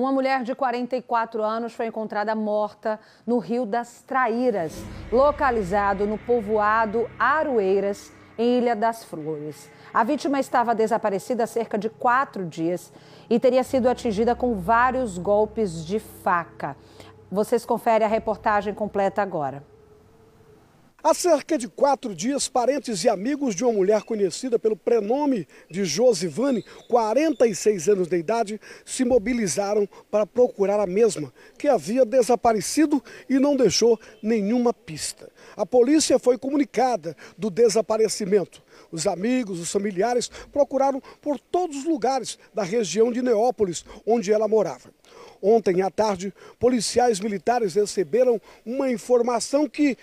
Uma mulher de 44 anos foi encontrada morta no Rio das Traíras, localizado no povoado Aroeiras, em Ilha das Flores. A vítima estava desaparecida há cerca de quatro dias e teria sido atingida com vários golpes de faca. Vocês conferem a reportagem completa agora. Há cerca de quatro dias, parentes e amigos de uma mulher conhecida pelo prenome de Josivane, 46 anos de idade, se mobilizaram para procurar a mesma, que havia desaparecido e não deixou nenhuma pista. A polícia foi comunicada do desaparecimento. Os amigos, os familiares procuraram por todos os lugares da região de Neópolis, onde ela morava. Ontem à tarde, policiais militares receberam uma informação que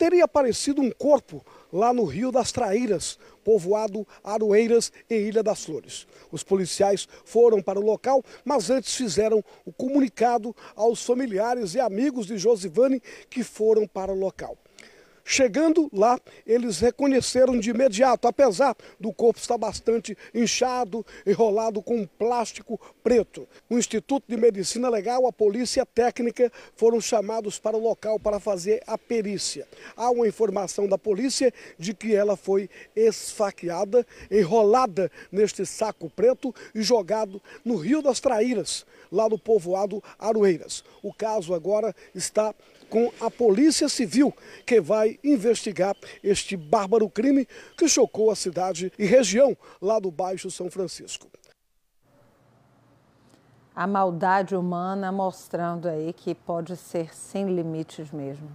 teria aparecido um corpo lá no Rio das Traíras, povoado Aroeiras e Ilha das Flores. Os policiais foram para o local, mas antes fizeram o comunicado aos familiares e amigos de Josivane que foram para o local. Chegando lá, eles reconheceram de imediato, apesar do corpo estar bastante inchado, enrolado com um plástico preto. O Instituto de Medicina Legal, a Polícia Técnica foram chamados para o local para fazer a perícia. Há uma informação da polícia de que ela foi esfaqueada, enrolada neste saco preto e jogado no Rio das Traíras, lá no povoado Aroeiras. O caso agora está com a Polícia Civil, que vai investigar este bárbaro crime que chocou a cidade e região lá do Baixo São Francisco. A maldade humana mostrando aí que pode ser sem limites mesmo.